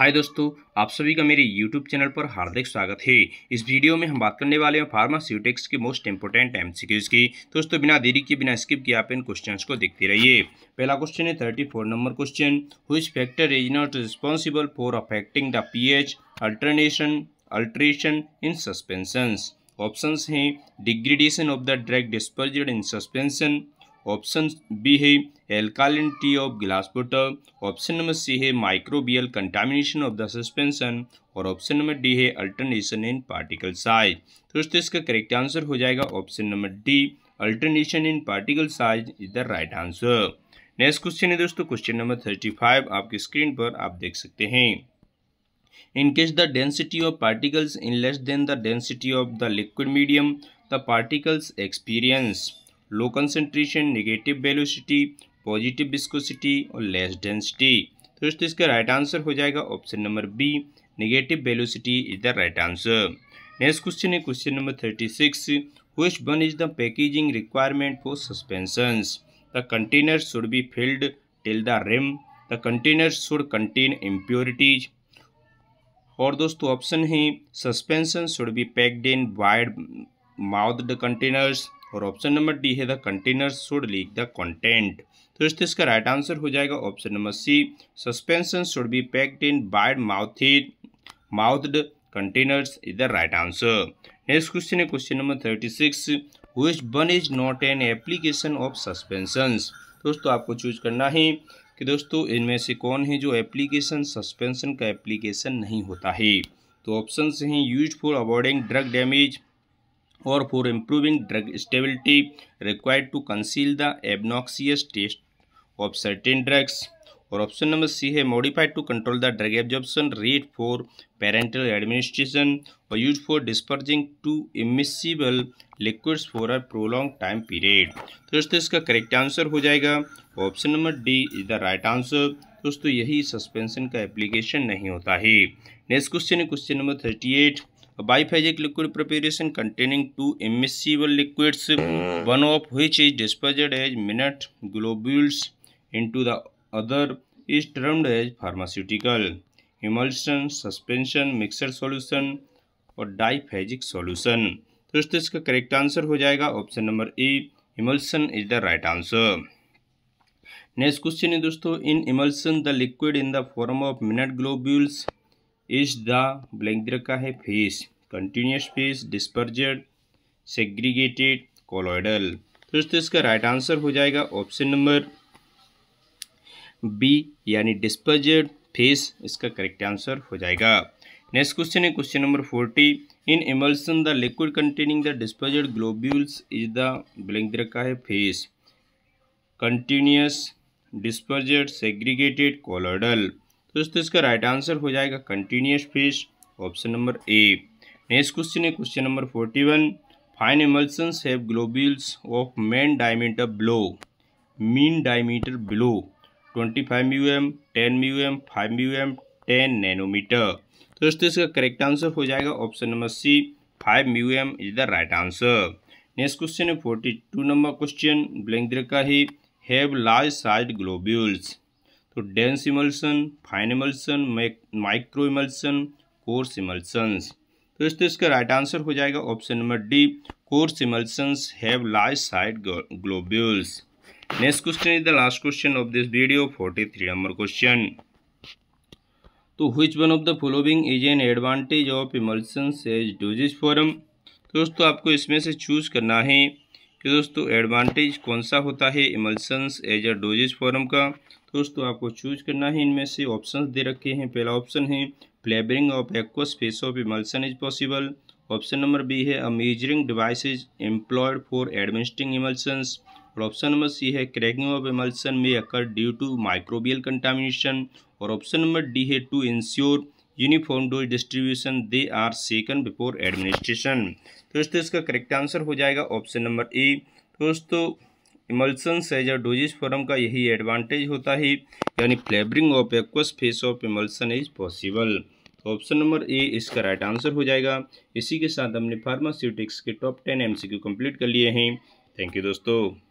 हाय दोस्तों आप सभी का मेरे यूट्यूब चैनल पर हार्दिक स्वागत है इस वीडियो में हम बात करने वाले हैं फार्मास्यूटिक्स के मोस्ट इंपोर्टेंट एमसीक्यूज की दोस्तों बिना देरी के बिना स्किप किए आप इन क्वेश्चंस को देखते रहिए पहला क्वेश्चन है thirty four number question which factor is not responsible for affecting the P H alternation alteration in suspension option हैं degradation of the drug disperse in suspension option B है T of glass bottle option number C है microbial contamination of the suspension और option number D है alternation in particle size तो दोस्तों इसका correct answer हो जाएगा option number D alternation in particle size is the right answer next question है दोस्तों क्वेश्चन नंबर थर्टी फाइव आपकी स्क्रीन पर आप देख सकते हैं in case the density of particles in less less the density of the liquid medium the particles experience low concentration negative velocity positive viscosity और less density तो दोस्तों इसका राइट आंसर हो जाएगा option number B negative velocity is the right answer next question है question number thirty six which one is the packaging requirement for suspensions the container should be filled till the rim the container should contain impurities और दोस्तों option है suspension should be packed in wide mouth the containers और option number D है the containers should leak the content तो इस इसका right answer हो जाएगा option number C suspension should be packed in wide mouthed mouthed containers is the right answer next question है question number thirty six which one is not an application of suspension दोस्तों आपको choose करना है कि दोस्तों इनमें से कौन है जो एप्लीकेशन सस्पेंशन का एप्लीकेशन नहीं होता है तो ऑप्शन हैं use for avoiding drug damage और for improving drug stability required to conceal the obnoxious taste of certain drugs और ऑप्शन नंबर सी है modified to control the drug absorption rate for parenteral administration और use for dispersing two immiscible liquids for a prolong time period दोस्तों इसका correct answer हो जाएगा option number D is the right answer दोस्तों यही suspension का application नहीं होता है नेक्स्ट क्वेश्चन है question number thirty eight biphasic liquid preparation containing two immiscible liquids one of which चीज disposed as minute globules into the other is termed as pharmaceutical emulsion suspension mixture solution और diphasic तो solution तो इसका correct answer हो जाएगा option number A emulsion is the right answer next question है दोस्तों in emulsion the liquid in the form of minute globules is the blank दे रखा है phase continuous phase dispersed segregated colloidal दोस्तों इसका right answer हो जाएगा option number B यानी डिस्पर्जड फेस इसका करेक्ट आंसर हो जाएगा नेक्स्ट क्वेश्चन है question number forty in emulsion the liquid containing the dispersed globules is the blank रखा है phase continuous dispersed segregated colloidal तो दोस्तों इसका राइट आंसर हो जाएगा continuous phase option number A next question है question number forty one fine emulsion have globules of mean diameter below mean diameter below twenty five mu m ten mu m five mu m ten nanometer तो दोस्तों इसका correct answer हो जाएगा option number C five mu m is the right answer next question है forty two number question blank का ही have large size globules तो dense emulsion fine emulsion micro emulsion coarse emulsions तो इस तो इसका राइट आंसर हो जाएगा option number D coarse emulsions have large side globules next question is the last question of this video forty three number question तो which one of the following is an advantage of emulsion as dosage form तो दोस्तों आपको इसमें से choose करना है कि दोस्तों एडवांटेज कौन सा होता है emulsions as a dosage form का दोस्तों आपको चूज करना है इनमें से ऑप्शंस दे रखे हैं पहला ऑप्शन है flavouring of aqueous space of emulsion is possible option number B है a measuring is employed for administering emulsions और ऑप्शन नंबर सी है cracking of emulsion may occur due to microbial contamination और option number D है to ensure uniform dose distribution they are second before administration दोस्तों इसका correct answer हो जाएगा option number A दोस्तों emulsion size और dosage form का यही एडवांटेज होता है यानी flavouring of aqueous phase of emulsion is possible तो ऑप्शन नंबर ए इसका राइट आंसर हो जाएगा इसी के साथ हमने फार्मास्यूटिक्स के टॉप टेन क्यू कंप्लीट कर लिए हैं थैंक यू दोस्तों